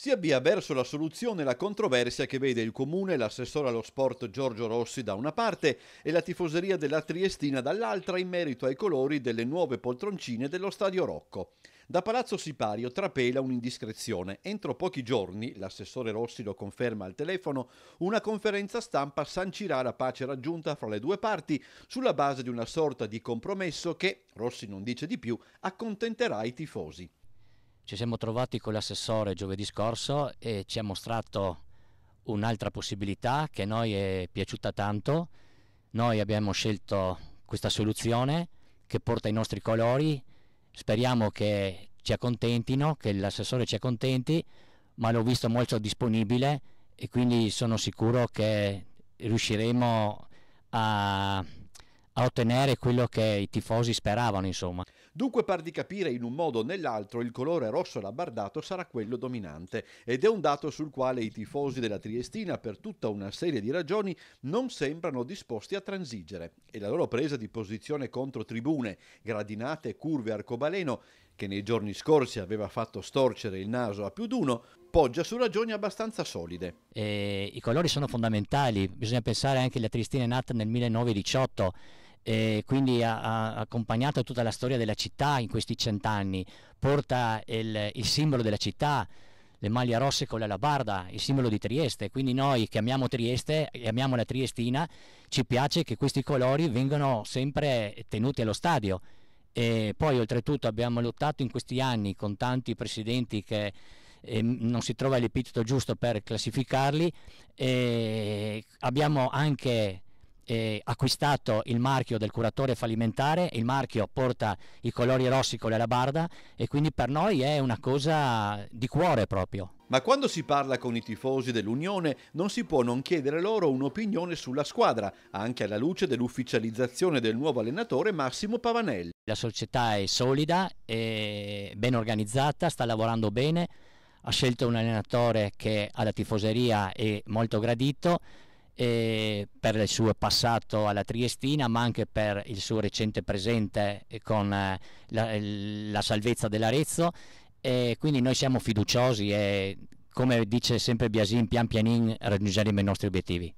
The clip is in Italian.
Si avvia verso la soluzione la controversia che vede il comune, l'assessore allo sport Giorgio Rossi da una parte e la tifoseria della Triestina dall'altra in merito ai colori delle nuove poltroncine dello Stadio Rocco. Da Palazzo Sipario trapela un'indiscrezione. Entro pochi giorni, l'assessore Rossi lo conferma al telefono, una conferenza stampa sancirà la pace raggiunta fra le due parti sulla base di una sorta di compromesso che, Rossi non dice di più, accontenterà i tifosi. Ci siamo trovati con l'assessore giovedì scorso e ci ha mostrato un'altra possibilità che a noi è piaciuta tanto. Noi abbiamo scelto questa soluzione che porta i nostri colori, speriamo che ci accontentino, che l'assessore ci accontenti, ma l'ho visto molto disponibile e quindi sono sicuro che riusciremo a, a ottenere quello che i tifosi speravano, insomma. Dunque par di capire in un modo o nell'altro il colore rosso labbardato sarà quello dominante ed è un dato sul quale i tifosi della Triestina per tutta una serie di ragioni non sembrano disposti a transigere e la loro presa di posizione contro tribune, gradinate, curve, arcobaleno che nei giorni scorsi aveva fatto storcere il naso a più d'uno, poggia su ragioni abbastanza solide. Eh, I colori sono fondamentali, bisogna pensare anche che la Triestina è nata nel 1918 eh, quindi ha, ha, accompagnato tutta la storia della città in questi cent'anni, porta il, il simbolo della città, le maglie rosse con la labarda, il simbolo di Trieste, quindi noi che amiamo Trieste e amiamo la Triestina, ci piace che questi colori vengano sempre tenuti allo stadio. E poi oltretutto abbiamo lottato in questi anni con tanti presidenti che eh, non si trova l'epiteto giusto per classificarli e abbiamo anche eh, acquistato il marchio del curatore fallimentare, il marchio porta i colori rossi con la barda e quindi per noi è una cosa di cuore proprio. Ma quando si parla con i tifosi dell'Unione non si può non chiedere loro un'opinione sulla squadra, anche alla luce dell'ufficializzazione del nuovo allenatore Massimo Pavanelli. La società è solida, è ben organizzata, sta lavorando bene, ha scelto un allenatore che alla tifoseria è molto gradito, eh, per il suo passato alla Triestina ma anche per il suo recente presente eh, con eh, la, la salvezza dell'Arezzo e quindi noi siamo fiduciosi e come dice sempre Biasin pian pianin raggiungeremo i nostri obiettivi.